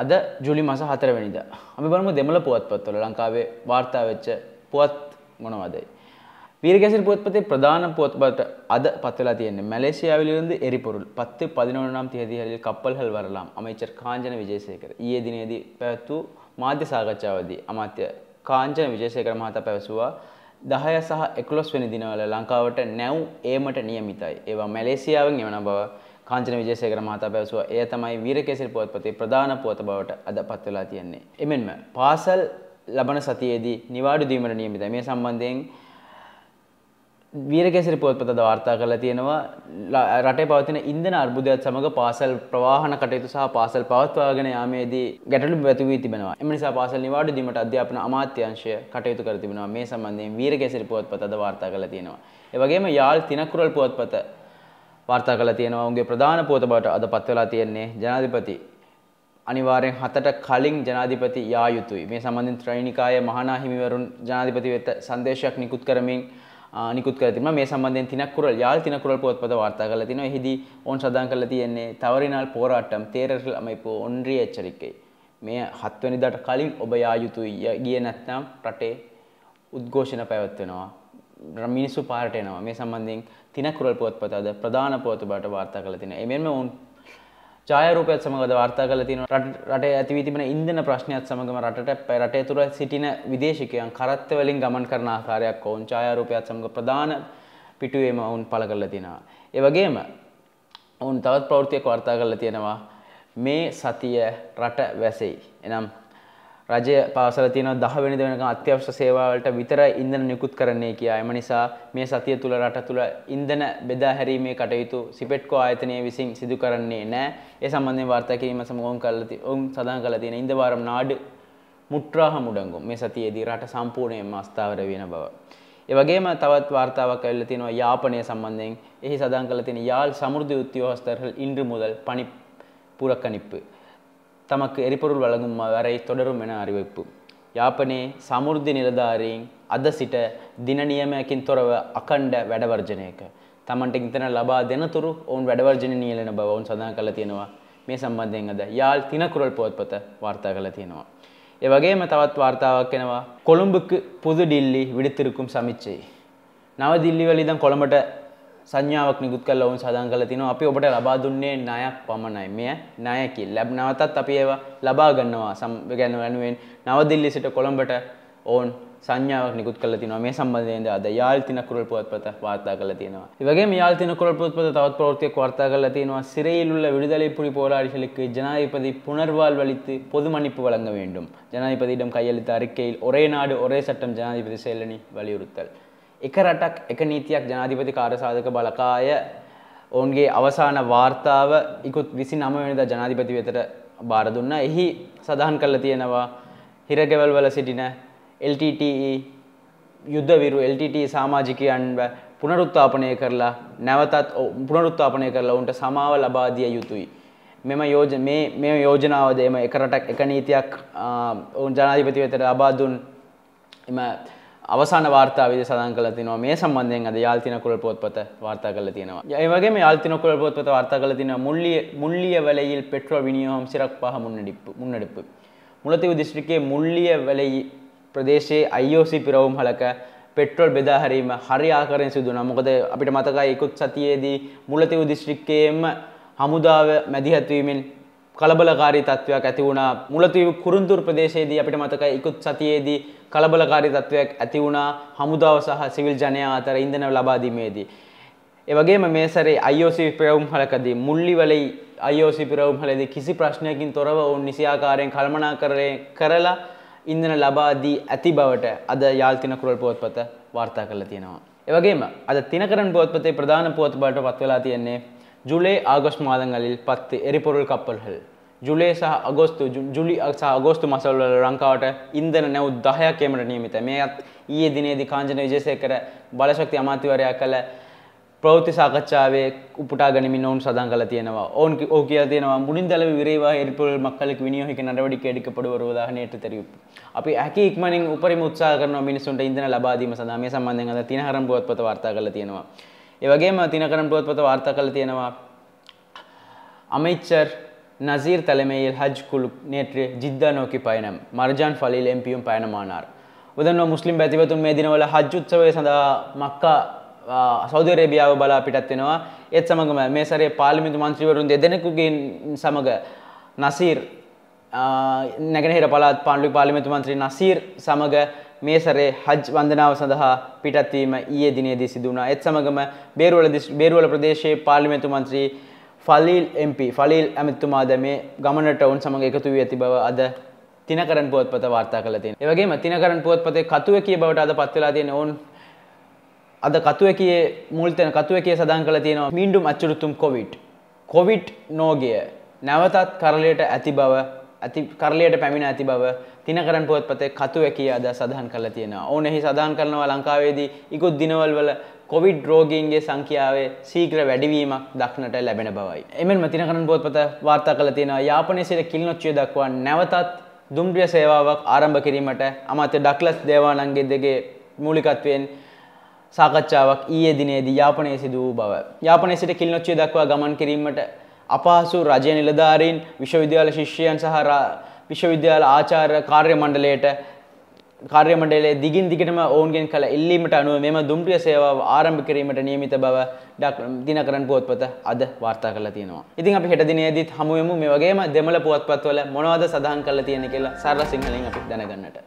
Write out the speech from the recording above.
අද ජුලි මස හතරවැනිද. අපි බලමු දෙමළ පුවත්පත්වල ලංකාවේ වාර්තා වෙච්ච පුවත් මොනවදයි. වීරගැසිර පුවත්පතේ ප්‍රධාන පුවත්පත අද පත්වලා තියෙන්නේ මැලේසියාවිලිருந்து එරිපොරුල් පත්තු පදිනොන නම් තියදී හැලිල් කප්පල් හල් වරලාම් අමේචර් කාංජන විජේසේකර ඊයේ දිනේදී පැවැත් වූ මාධ්‍ය සාකච්ඡාවදී අමාත්‍ය කාංජන විජේසේකර මහතා පැවසුවා දහය සහ එකොළොස් වෙනි දිනවල ලංකාවට නැව් ඒමට නියමිතයි. ඒවා මැලේසියාවෙන් එවන බව කාංචන විජේසේකර මහතා පැවසුවා එය තමයි වීරකේසරි පුවත්පතේ ප්‍රධාන පුවත බවට අදපත් වෙලා තියෙන්නේ. එමෙන්ම පාසල් ලබන සතියේදී නිවාඩු දීමට නියමිතයි. මේ සම්බන්ධයෙන් වීරකේසරි පුවත්පත වාර්තා කරලා තියෙනවා රටේ පවතින ඉන්ධන අර්බුදයත් සමග පාසල් ප්‍රවාහන කටයුතු සහ පාසල් පවත්වාගෙන යාමේදී ගැටලු ඇති වී තිබෙනවා. එම නිසා පාසල් නිවාඩු දීමට අධ්‍යාපන අමාත්‍යාංශය කටයුතු කර තිබෙනවා. මේ සම්බන්ධයෙන් වීරකේසරි පුවත්පත අද වාර්තා කරලා තියෙනවා. ඒ වගේම යාල් තිනකුරල් පුවත්පත වාර්තා කළා තියෙනවා. ඔවුන්ගේ ප්‍රධාන පුවත බවට අද පත් වෙලා තියෙන්නේ ජනාධිපති අනිවාර්යෙන් හතට කලින් ජනාධිපති යා යුතුයි. මේ සම්බන්ධයෙන් ත්‍රිනිකායේ මහානා හිමිවරුන් ජනාධිපති වෙත සංදේශයක් නිකුත් කරමින් නිකුත් කර තිබෙනවා. මේ සම්බන්ධයෙන් තිනක්කුරල් යාල් තිනක්කුරල් පුවත්පත වාර්තා කරලා තිනවා. එහිදී ඔවුන් සඳහන් කරලා තියෙන්නේ තවරිනාල් போராட்டம் තේරරල් அமைப்பு ஒன்றிய எச்சரிக்கை. මේ 7 වෙනිදාට කලින් ඔබ යා යුතුයි. ගියේ නැත්නම් රටේ උද්ඝෝෂණ පැවැත්වෙනවා. මිනිස්සු පාරට එනවා මේ සම්බන්ධයෙන් තිනකුරල් පුවත්පත අද ප්‍රධාන පුවත බවට වාර්තා කළ තියෙනවා. එමෙන්ම ඔවුන් ඡායාරූපයත් සමග අද වාර්තා කළ තියෙනවා. රටේ ඇති වී තිබෙන ඉන්ධන ප්‍රශ්නයත් සමගම රටට රටේ තුර සිටින විදේශිකයන් කරත්ත වලින් ගමන් කරන ආකාරයක් ඔවුන් ඡායාරූපයත් සමග ප්‍රධාන පිටුවේම ඔවුන් පළ කරලා තියෙනවා. ඒ වගේම ඔවුන් තවත් ප්‍රවෘත්තියක් වාර්තා කරලා තියෙනවා. මේ සතිය රට වැසෙයි. එනම් රජය පාසල තියෙන දහවෙනි දෙවෙනකම් අත්‍යවශ්‍ය සේවාවලට විතරයි ඉන්ධන නිකුත් කරන්නේ කියා. එම නිසා මේ සතිය තුල රට තුල ඉන්ධන බෙදා හැරීමේ කටයුතු සිපෙට්කෝ ආයතනය විසින් සිදු කරන්නේ නැහැ. ඒ සම්බන්ධයෙන් වාර්තා කිරීම සමග ඔවුන් කළා ඔවුන් සඳහන් කළා තියෙන ඉන්දවාරම් නාඩු මුට්‍රාහ මුඩංගු මේ සතියේදී රට සම්පූර්ණයෙන්ම අස්ථාවර වෙන බව. ඒ වගේම තවත් වාර්තාවක් ඇවිල්ලා තියෙනවා යාපනය සම්බන්ධයෙන්. එහි සඳහන් කළා තියෙන යාල් සමෘද්ධි උත්සව හස්තරල් ඉන්ද්‍ර මුදල් පණි පුරකනිප්පු தமக்கு எரிபொருள் வழங்கும் வரை தொடரும் என அறிவிப்பு යාපනයේ සමෘද්ධි නිලධාරීන් අද සිට දින නියමයකින් තොරව අකණ්ඩ වැඩවර්ජනයක තමන්ට ඉතන ලබා දෙනතුරු ඔවුන් වැඩවර්ජන නියලෙන බව ඔවුන් සඳහන් කළා තියෙනවා මේ සම්බන්ධයෙන් අද යාල් තිනකුරල් පුවත්පත වාර්තා කළා තියෙනවා ඒ වගේම තවත් වාර්තාවක් එනවා කොළඹக்கு புது டில்லி விடுத்திருக்கும் சமிச்சை நவ தில்லி வழி தான் கொழம்பட்ட සංඥාවක් නිකුත් කරලා ඔවුන් සඳහන් කරලා තිනවා අපි ඔබට ලබා දුන්නේ ණයක් පමණයි. මෙය ණයකි. ලැබ නැවතත් අපි ඒවා ලබා ගන්නවා. ගැන වෙනුවෙන් නවදිල්ලි සිට කොළඹට ඔවුන් සංඥාවක් නිකුත් කරලා තිනවා. මේ සම්බන්ධයෙන් අද යාල් තිනකුරල් පුවත්පත වාර්තා කරලා තිනවා. ඒ වගේම යාල් තිනකුරල් පුවත්පත තවත් ප්‍රවෘත්තියක් වාර්තා කරලා තිනවා. සිරේයිலுள்ள விடுதலை புலி போராளிகளுக்கு ஜனாதிபதி புனர்வாழ்வளித்து பொது மன்னிப்பு வழங்க வேண்டும். ஜனாதிபதியிடம் கையளித்த அறிக்கையில் ஒரே நாடு ஒரே சட்டம் ஜனாதிபதி செயலணி வலியுறுத்தல். එක රටක් එක නීතියක් ජනාධිපති කාර්යසාධක බලකාය ඔවුන්ගේ අවසාන වාර්තාව ඉකුත් විසි නමවෙනිද ජනාධිපති වෙතට බාර දුන්න එහි සඳහන් කරලා තියෙනවා හිරගෙවල් වල සිටින LTTE යුද්ධවිරු LTTE සමාජිකයන්ව පුනරුත්ථාපනය කරලා නැවතත් පුනරුත්ථාපනය කරලා උන්ට සමාව ලබා දිය යුතුයි. මෙම යෝජ මේ මේ යෝජනාවද එම එක රටක් එක නීතියක් ජනාධිපති වෙතට ලබා දුන් එම අවසාන වාර්තාාවද සදන් කල තිනවා මේ සම්බන්ධයෙන් අද යාල්තින කුල පොත්පත වාර්තා කල තියෙනවා ඒවගේ යාල්තින කුල පොත්පත වාර්තා කල තින මුල්ලිය මුල්ලිය වලයිල් පෙට්‍රෝ විනිියෝහම් සිරක් පහ මුන්නඩිප්පු මුන්නඩිප්පු මුලතිව දිස්ත්‍රිකේ මුල්ලිය වලයි ප්‍රදේශයේ අයිෝසි පිරවුම් හලක පෙට්‍රෝල් බෙදාහරීම හරි ආකරෙන් සිදුන මොකද අපිට මතකයි එකුත් සතියේදී මුලතිව දිස්ත්‍රික්කයේම හමුදාව මැදිහත්වීමෙන් කලබලකාරී තත්ත්වයක් ඇති වුණා මුලති කුරුන්තුර ප්‍රදේශයේදී අපිට මතකයි ඉකුත් සතියේදී කලබලකාරී තත්ත්වයක් ඇති වුණා හමුදාව සහ සිවිල් ජනයා අතර ඉන්ධන ලබා දීමේදී. ඒ වගේම මේ සැරේ IOC පිරවුම් හලකදී මුල්ලිවලයි IOC පිරවුම් හලදී කිසි ප්‍රශ්නයකින් තොරව ඔවුන් නිසියාකාරයෙන් කළමනාකරණය කරලා ඉන්ධන ලබා දී ඇති බවට අද යාල්තින කුරල් පුවත්පත වාර්තා කරලා තියෙනවා. ඒ වගේම අද තිනකරන් පුවත්පතේ ප්‍රධාන පුවත බවට පත් වෙලා තියෙන්නේ ජුලೈ ආගස්ට් මාදங்களில் 10 எரிபொருள் கப்பல்கள் ජුලේ සහ අගෝස්තු ජුලි සහ අගෝස්තු මසල්වල ලංකාවට ඉන්දන නැව් දහයක් එමට නියමිත මේත් ඊයේ දිනේදී කාංජන විජේසේකර බලශක්ති අමාත්‍යවරයා කළ ප්‍රවෘත්ති සාකච්ඡාවේ උපුටා ගනිමින් ඔවුන් සඳහන් කළා තියෙනවා. ඔවුන් ඔව් කියලා තියෙනවා මුලින් දලව විරේවා එරිපොල් මක්කලක විනියෝහික නඩවඩි කේඩික පොඩවර උදාහරණයට තරියු. අපි හැකි ඉක්මනින් උපරිම උත්සාහ කරනවා මිනිසුන්ට ඉන්ධන ලබා දීම සඳහා මේ සම්බන්ධයෙන් අද තින හරම් පුවත්පත වාර්තා කළා තියෙනවා. ඒ වගේම තින හරම් පුවත්පත වාර්තා කළා තියෙනවා අමෙච්චර් நசீர் தலைமையில் ஹஜ் குழு நேற்று ஜித்தா நோக்கி பயணம் மர்ஜான் ஃபலில் எம்பியும் பயணமானார் උදන්ව මුස්ලිම් පැතිවතුන් මේ දිනවල හජ් උත්සවය සඳහා මක්කා සෞදි අරේබියාව බලා පිටත් වෙනවා ඒත් සමගම මේ සැරේ පාර්ලිමේන්තු මන්ත්‍රීවරුන් දෙදෙනෙකුගේ සමග නසීර් නැගෙනහිර පළාත් පාණ්ඩු පාර්ලිමේන්තු මන්ත්‍රී නසීර් සමග මේ සැරේ හජ් වන්දනාව සඳහා පිටත් වීම ඊයේ දිනේදී සිදු වුණා ඒත් සමගම බේරුවල බේරුවල ප්‍රදේශයේ පාර්ලිමේන්තු මන්ත්‍රී ෆලීල් MP ෆලීල් ඇමතුමාද මේ ගමනට ඔවුන් සමඟ එකතු වී ඇති බව අද තිනකරන් පුවත්පත වාර්තා කළ තියෙන. ඒ වගේම තිනකරන් පුවත්පතේ කතුවේ කිය බවට අද පත් වෙලා තියෙන ඔවුන් අද කතුවේ කියේ මුල් තැන කතුවේ කිය සඳහන් කළ තියෙනවා මීண்டும் අච්චුරුතුම් කොවිඩ්. කොවිඩ් නෝගිය නැවතත් කරලියට ඇති බව ඇති කරලියට පැමිණ ඇති බව තිනකරන් පුවත්පතේ කතුවේ කිය අද සඳහන් කළ තියෙනවා. ඔවුන් එහි සඳහන් කරනවා ලංකාවේදී ඉක්ොත් දිනවල වල කොවිඩ් රෝගීන්ගේ සංඛ්‍යාවේ සීඝ්‍ර වැඩිවීමක් දක්නට ලැබෙන බවයි. එමෙන්ම තිනකරන පොත්පත වාර්තා කළ තියෙනවා යාපනයේ සිට කිලිනොච්චිය දක්වා නැවතත් දුම්රිය සේවාවක් ආරම්භ කිරීමට අමාත්‍ය ඩක්ලස් දේවානන්ගේ දෙගේ මූලිකත්වයෙන් සාකච්ඡාවක් ඊයේ දිනේදී යාපනයේ සිදු වූ බව. යාපනයේ සිට කිලිනොච්චිය දක්වා ගමන් කිරීමට අපහසු රජය නිලධාරීන් විශ්වවිද්‍යාල ශිෂ්‍යයන් සහ විශ්වවිද්‍යාල ආචාර්ය කාර්ය මණ්ඩලයට කාර්යමටලේ දිගින් දිගටම ඔවුන්ගෙන් කළ ඉල්ලීමට අනුව මෙම දුම්ටිය සේවාව ආරම්භ කිරීමට නියමිත බව දිනකරන් පුවත්පත අද වාර්තා කරලා තියෙනවා. ඉතින් අපි හෙට දිනේදීත් හමුවෙමු මේ වගේම දෙමළ පුවත්පත්වල මොනවද සඳහන් කරලා තියෙන්නේ කියලා සරල සිංහලෙන් අපි දැනගන්නට.